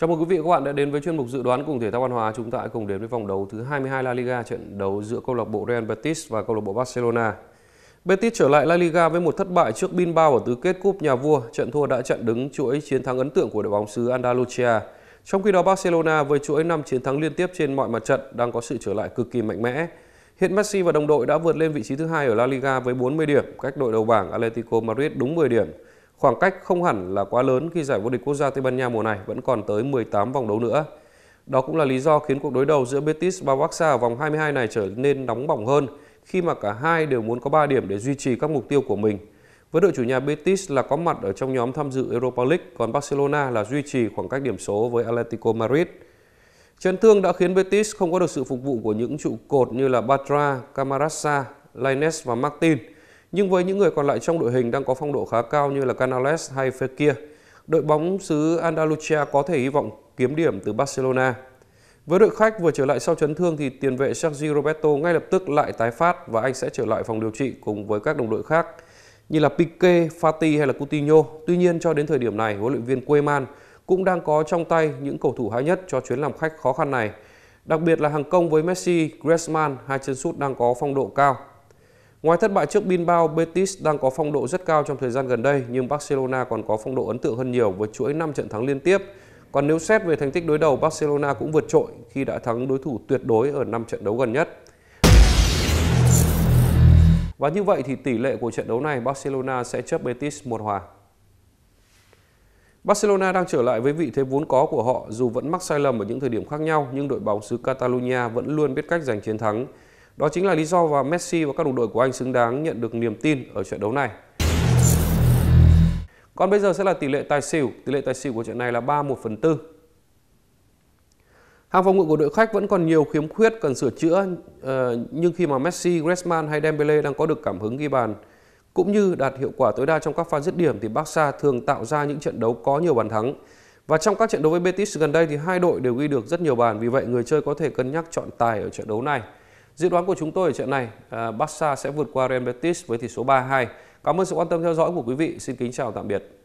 Chào mừng quý vị và các bạn đã đến với chuyên mục dự đoán cùng thể thao văn hóa. Chúng ta cùng đến với vòng đấu thứ 22 La Liga trận đấu giữa câu lạc bộ Real Betis và câu lạc bộ Barcelona. Betis trở lại La Liga với một thất bại trước Bilbao ở tứ kết cúp nhà vua. Trận thua đã chặn đứng chuỗi chiến thắng ấn tượng của đội bóng xứ Andalusia. Trong khi đó Barcelona với chuỗi 5 chiến thắng liên tiếp trên mọi mặt trận đang có sự trở lại cực kỳ mạnh mẽ. Hiện Messi và đồng đội đã vượt lên vị trí thứ hai ở La Liga với 40 điểm, cách đội đầu bảng Atletico Madrid đúng 10 điểm. Khoảng cách không hẳn là quá lớn khi giải vô địch quốc gia Tây Ban Nha mùa này vẫn còn tới 18 vòng đấu nữa. Đó cũng là lý do khiến cuộc đối đầu giữa Betis và Barca ở vòng 22 này trở nên nóng bỏng hơn khi mà cả hai đều muốn có 3 điểm để duy trì các mục tiêu của mình. Với đội chủ nhà Betis là có mặt ở trong nhóm tham dự Europa League, còn Barcelona là duy trì khoảng cách điểm số với Atletico Madrid. Chấn thương đã khiến Betis không có được sự phục vụ của những trụ cột như là Batra, Camarasa, Lainez và Martin – nhưng với những người còn lại trong đội hình đang có phong độ khá cao như là Canales hay Fekir, đội bóng xứ Andalusia có thể hy vọng kiếm điểm từ Barcelona. Với đội khách vừa trở lại sau chấn thương thì tiền vệ Sergio Roberto ngay lập tức lại tái phát và anh sẽ trở lại phòng điều trị cùng với các đồng đội khác như là Pique, Fati hay là Coutinho. Tuy nhiên cho đến thời điểm này, huấn luyện viên Koeman cũng đang có trong tay những cầu thủ hay nhất cho chuyến làm khách khó khăn này. Đặc biệt là hàng công với Messi, Griezmann, hai chân sút đang có phong độ cao Ngoài thất bại trước Binbao, Betis đang có phong độ rất cao trong thời gian gần đây nhưng Barcelona còn có phong độ ấn tượng hơn nhiều với chuỗi 5 trận thắng liên tiếp. Còn nếu xét về thành tích đối đầu, Barcelona cũng vượt trội khi đã thắng đối thủ tuyệt đối ở 5 trận đấu gần nhất. Và như vậy thì tỷ lệ của trận đấu này Barcelona sẽ chấp Betis một hòa. Barcelona đang trở lại với vị thế vốn có của họ dù vẫn mắc sai lầm ở những thời điểm khác nhau nhưng đội bóng xứ Catalonia vẫn luôn biết cách giành chiến thắng. Đó chính là lý do và Messi và các đồng đội của anh xứng đáng nhận được niềm tin ở trận đấu này. Còn bây giờ sẽ là tỷ lệ tài xỉu. Tỷ lệ tài xỉu của trận này là 3 1 phần 4. Hàng phòng ngự của đội khách vẫn còn nhiều khiếm khuyết cần sửa chữa ờ, nhưng khi mà Messi, Griezmann hay Dembele đang có được cảm hứng ghi bàn cũng như đạt hiệu quả tối đa trong các pha dứt điểm thì Barca thường tạo ra những trận đấu có nhiều bàn thắng. Và trong các trận đấu với Betis gần đây thì hai đội đều ghi được rất nhiều bàn, vì vậy người chơi có thể cân nhắc chọn tài ở trận đấu này. Dự đoán của chúng tôi ở trận này, à, Barca sẽ vượt qua Real Betis với tỷ số 3-2. Cảm ơn sự quan tâm theo dõi của quý vị. Xin kính chào tạm biệt.